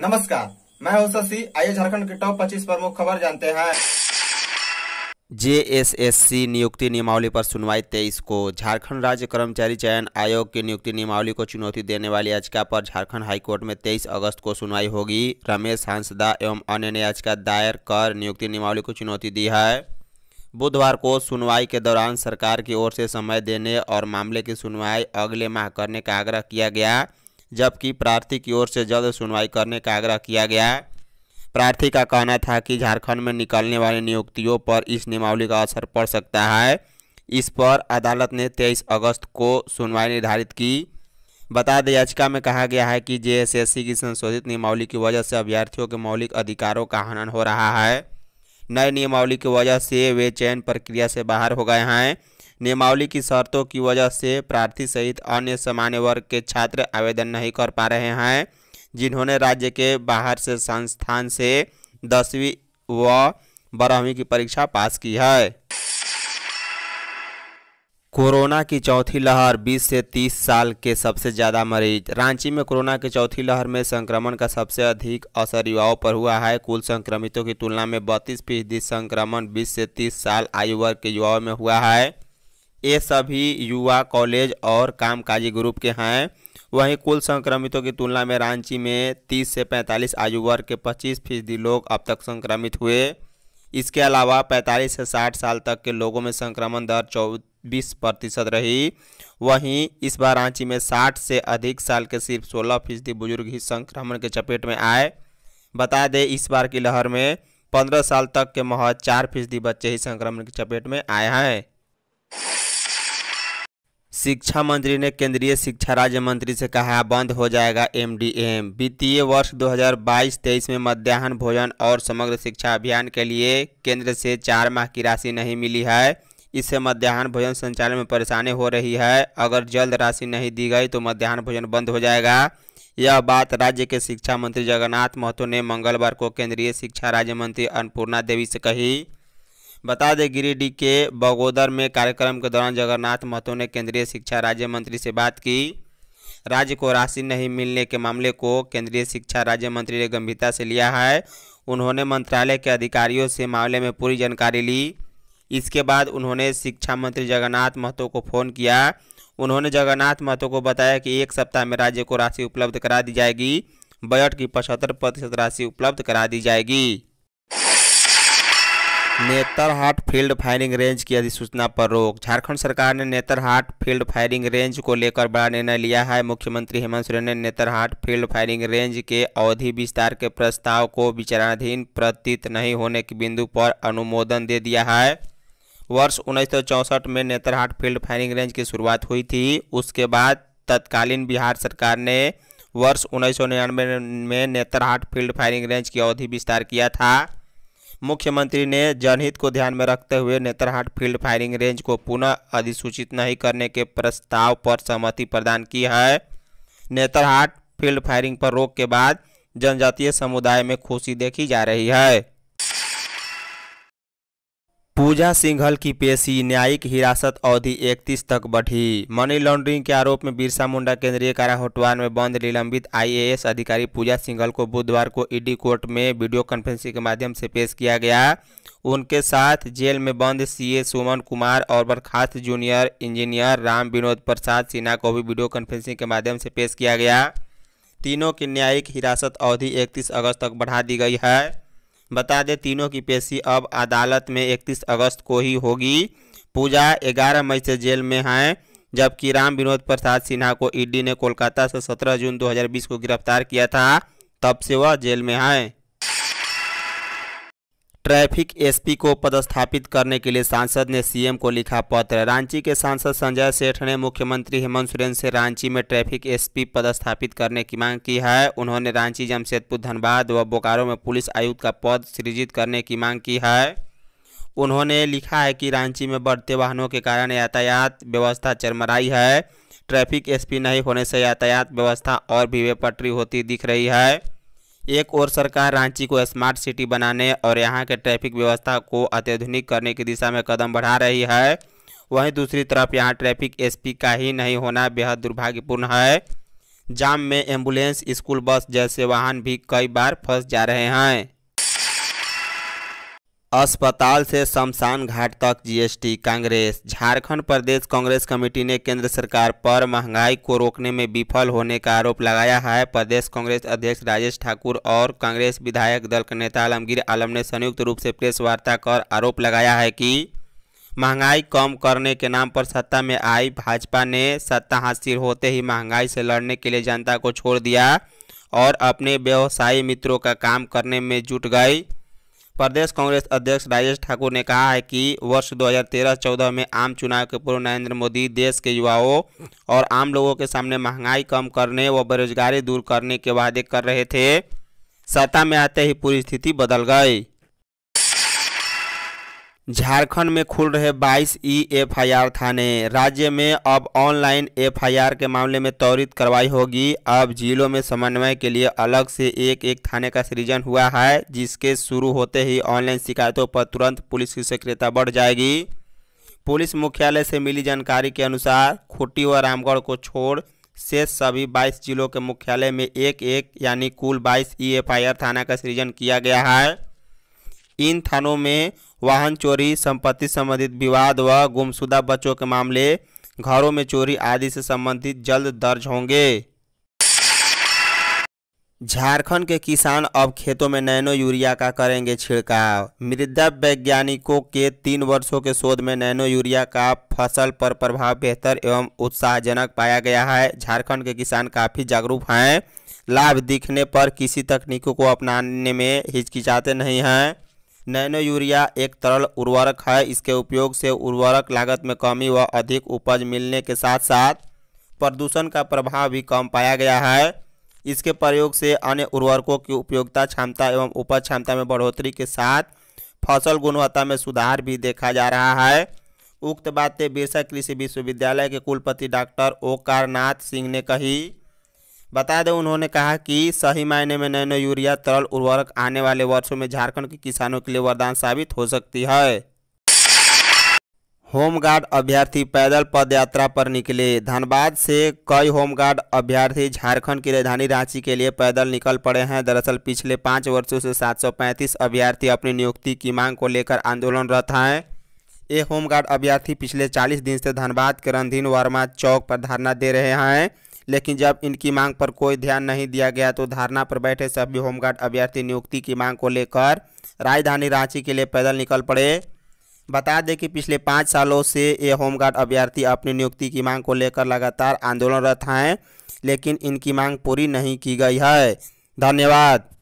नमस्कार मैं हूं शशि आइए झारखंड के टॉप 25 प्रमुख खबर जानते हैं जेएसएससी नियुक्ति नियमावली पर सुनवाई तेईस को झारखंड राज्य कर्मचारी चयन आयोग की नियुक्ति नियमावली को चुनौती देने वाली याचिका पर झारखंड हाईकोर्ट में तेईस अगस्त को सुनवाई होगी रमेश हांसदा एवं अन्य ने याचिका दायर कर नियुक्ति नियमावली को चुनौती दी है बुधवार को सुनवाई के दौरान सरकार की ओर से समय देने और मामले की सुनवाई अगले माह करने का आग्रह किया गया जबकि प्रार्थी की ओर से जल्द सुनवाई करने का आग्रह किया गया प्रार्थी का कहना था कि झारखंड में निकलने वाली नियुक्तियों पर इस नियमावली का असर पड़ सकता है इस पर अदालत ने 23 अगस्त को सुनवाई निर्धारित की बता दें याचिका में कहा गया है कि जेएसएससी की संशोधित नियमावली की वजह से अभ्यर्थियों के मौलिक अधिकारों का हनन हो रहा है नए नियमावली की वजह से वे चयन प्रक्रिया से बाहर हो गए हैं नियमावली की शर्तों की वजह से प्रार्थी सहित अन्य सामान्य वर्ग के छात्र आवेदन नहीं कर पा रहे हैं जिन्होंने राज्य के बाहर से संस्थान से दसवीं व बारहवीं की परीक्षा पास की है कोरोना की चौथी लहर 20 से 30 साल के सबसे ज़्यादा मरीज रांची में कोरोना की चौथी लहर में संक्रमण का सबसे अधिक असर युवाओं पर हुआ है कुल संक्रमितों की तुलना में बत्तीस फीसदी संक्रमण 20 से 30 साल आयु वर्ग के युवाओं में हुआ है ये सभी युवा कॉलेज और कामकाजी ग्रुप के हैं वहीं कुल संक्रमितों की तुलना में रांची में 30 से 45 आयु वर्ग के 25 फीसदी लोग अब तक संक्रमित हुए इसके अलावा 45 से 60 साल तक के लोगों में संक्रमण दर चौबीस प्रतिशत रही वहीं इस बार रांची में 60 से अधिक साल के सिर्फ 16 फीसदी बुजुर्ग ही संक्रमण के चपेट में आए बता दें इस बार की लहर में पंद्रह साल तक के महज चार फीसदी बच्चे ही संक्रमण की चपेट में आए हैं शिक्षा मंत्री ने केंद्रीय शिक्षा राज्य मंत्री से कहा बंद हो जाएगा एमडीएम वित्तीय वर्ष 2022-23 में मध्याह्न भोजन और समग्र शिक्षा अभियान के लिए केंद्र से चार माह की राशि नहीं मिली है इससे मध्याह्न भोजन संचालन में परेशानी हो रही है अगर जल्द राशि नहीं दी गई तो मध्याह्न भोजन बंद हो जाएगा यह बात राज्य के शिक्षा मंत्री जगन्नाथ महतो ने मंगलवार को केंद्रीय शिक्षा राज्य मंत्री अन्नपूर्णा देवी से कही बता दें गिरिडीह के बगोदर में कार्यक्रम के दौरान जगन्नाथ महतो ने केंद्रीय शिक्षा राज्य मंत्री से बात की राज्य को राशि नहीं मिलने के मामले को केंद्रीय शिक्षा राज्य मंत्री ने गंभीरता से लिया है उन्होंने मंत्रालय के अधिकारियों से मामले में पूरी जानकारी ली इसके बाद उन्होंने शिक्षा मंत्री जगन्नाथ महतो को फ़ोन किया उन्होंने जगन्नाथ महतो को बताया कि एक सप्ताह में राज्य को राशि उपलब्ध करा दी जाएगी बजट की पचहत्तर प्रतिशत राशि उपलब्ध करा दी जाएगी नेतरहाट फील्ड फायरिंग रेंज की अधिसूचना पर रोक झारखंड सरकार ने नेतरहाट फील्ड फायरिंग रेंज को लेकर बड़ा निर्णय लिया है मुख्यमंत्री हेमंत सोरेन ने नेतरहाट फील्ड फायरिंग रेंज के अवधि विस्तार के प्रस्ताव को विचाराधीन प्रतीत नहीं होने के बिंदु पर अनुमोदन दे दिया है वर्ष उन्नीस में नेतरहाट फील्ड फायरिंग रेंज की शुरुआत हुई थी उसके बाद तत्कालीन बिहार सरकार ने वर्ष उन्नीस में नेतरहाट फील्ड फायरिंग रेंज की अवधि विस्तार किया था मुख्यमंत्री ने जनहित को ध्यान में रखते हुए नेतरहाट फील्ड फायरिंग रेंज को पुनः अधिसूचित नहीं करने के प्रस्ताव पर सहमति प्रदान की है नेतरहाट फील्ड फायरिंग पर रोक के बाद जनजातीय समुदाय में खुशी देखी जा रही है पूजा सिंघल की पेशी न्यायिक हिरासत अवधि 31 तक बढ़ी मनी लॉन्ड्रिंग के आरोप में बिरसा मुंडा केंद्रीय कारा होटवान में बंद निलंबित आईएएस अधिकारी पूजा सिंघल को बुधवार को ईडी कोर्ट में वीडियो कॉन्फ्रेंसिंग के माध्यम से पेश किया गया उनके साथ जेल में बंद सीए सुमन कुमार और बर्खास्त जूनियर इंजीनियर राम विनोद प्रसाद सिन्हा को भी वीडियो कॉन्फ्रेंसिंग के माध्यम से पेश किया गया तीनों की न्यायिक हिरासत अवधि इकतीस अगस्त तक बढ़ा दी गई है बता दें तीनों की पेशी अब अदालत में 31 अगस्त को ही होगी पूजा 11 मई से जेल में हैं जबकि राम विनोद प्रसाद सिन्हा को ईडी ने कोलकाता से 17 जून 2020 को गिरफ्तार किया था तब से वह जेल में हैं ट्रैफिक एसपी को पदस्थापित करने के लिए सांसद ने सीएम को लिखा पत्र रांची के सांसद संजय सेठ ने मुख्यमंत्री हेमंत सोरेन से रांची में ट्रैफिक एसपी पदस्थापित करने की मांग की है उन्होंने रांची जमशेदपुर धनबाद व बोकारो में पुलिस आयुक्त का पद सृजित करने की मांग की है उन्होंने लिखा है कि रांची में बढ़ते वाहनों के कारण यातायात व्यवस्था चरमराई है ट्रैफिक एसपी नहीं होने से यातायात व्यवस्था और भी पटरी होती दिख रही है एक और सरकार रांची को स्मार्ट सिटी बनाने और यहाँ के ट्रैफिक व्यवस्था को अत्याधुनिक करने की दिशा में कदम बढ़ा रही है वहीं दूसरी तरफ यहाँ ट्रैफिक एसपी का ही नहीं होना बेहद दुर्भाग्यपूर्ण है जाम में एम्बुलेंस स्कूल बस जैसे वाहन भी कई बार फंस जा रहे हैं अस्पताल से शमशान घाट तक जीएसटी कांग्रेस झारखंड प्रदेश कांग्रेस कमेटी ने केंद्र सरकार पर महंगाई को रोकने में विफल होने का आरोप लगाया है प्रदेश कांग्रेस अध्यक्ष राजेश ठाकुर और कांग्रेस विधायक दल के नेता आलमगीर आलम ने संयुक्त रूप से प्रेस वार्ता कर आरोप लगाया है कि महंगाई कम करने के नाम पर सत्ता में आई भाजपा ने सत्ता हासिल होते ही महंगाई से लड़ने के लिए जनता को छोड़ दिया और अपने व्यवसायी मित्रों का काम करने में जुट गई प्रदेश कांग्रेस अध्यक्ष राजेश ठाकुर ने कहा है कि वर्ष 2013-14 में आम चुनाव के पूर्व नरेंद्र मोदी देश के युवाओं और आम लोगों के सामने महंगाई कम करने व बेरोजगारी दूर करने के वादे कर रहे थे सत्ता में आते ही पूरी स्थिति बदल गई झारखंड में खुल रहे 22 ई एफ थाने राज्य में अब ऑनलाइन एफ के मामले में त्वरित कार्रवाई होगी अब जिलों में समन्वय के लिए अलग से एक एक थाने का सृजन हुआ है जिसके शुरू होते ही ऑनलाइन शिकायतों पर तुरंत पुलिस की सक्रियता बढ़ जाएगी पुलिस मुख्यालय से मिली जानकारी के अनुसार खुट्टी व रामगढ़ को छोड़ शेष सभी बाईस जिलों के मुख्यालय में एक एक यानी कुल बाईस ई एफआईआर थाना का सृजन किया गया है इन थानों में वाहन चोरी संपत्ति संबंधित विवाद व गुमशुदा बच्चों के मामले घरों में चोरी आदि से संबंधित जल्द दर्ज होंगे झारखंड के किसान अब खेतों में नैनो यूरिया का करेंगे छिड़काव मृदा वैज्ञानिकों के तीन वर्षों के शोध में नैनो यूरिया का फसल पर प्रभाव बेहतर एवं उत्साहजनक पाया गया है झारखंड के किसान काफ़ी जागरूक हैं लाभ दिखने पर किसी तकनीकों को अपनाने में हिचकिचाते नहीं हैं नैनो यूरिया एक तरल उर्वरक है इसके उपयोग से उर्वरक लागत में कमी व अधिक उपज मिलने के साथ साथ प्रदूषण का प्रभाव भी कम पाया गया है इसके प्रयोग से अन्य उर्वरकों की उपयोगिता क्षमता एवं उपज क्षमता में बढ़ोतरी के साथ फसल गुणवत्ता में सुधार भी देखा जा रहा है उक्त बातें बिरसा कृषि विश्वविद्यालय के कुलपति डॉक्टर ओकारनाथ सिंह ने कही बता दें उन्होंने कहा कि सही मायने में नैनो यूरिया तरल उर्वरक आने वाले वर्षों में झारखंड के किसानों के लिए वरदान साबित हो सकती है होमगार्ड अभ्यर्थी पैदल पदयात्रा पर निकले धनबाद से कई होमगार्ड अभ्यर्थी झारखंड की राजधानी रांची के लिए पैदल निकल पड़े हैं दरअसल पिछले पाँच वर्षों से 735 अभ्यर्थी अपनी नियुक्ति की मांग को लेकर आंदोलनरत हैं ये होमगार्ड अभ्यर्थी पिछले 40 दिन से धनबाद के रणधीन वर्मा चौक पर धरना दे रहे हैं लेकिन जब इनकी मांग पर कोई ध्यान नहीं दिया गया तो धारणा पर बैठे सभी होमगार्ड अभ्यर्थी नियुक्ति की मांग को लेकर राजधानी रांची के लिए पैदल निकल पड़े बता दें कि पिछले पाँच सालों से ये होमगार्ड अभ्यर्थी अपनी नियुक्ति की मांग को लेकर लगातार आंदोलनरत हैं लेकिन इनकी मांग पूरी नहीं की गई है धन्यवाद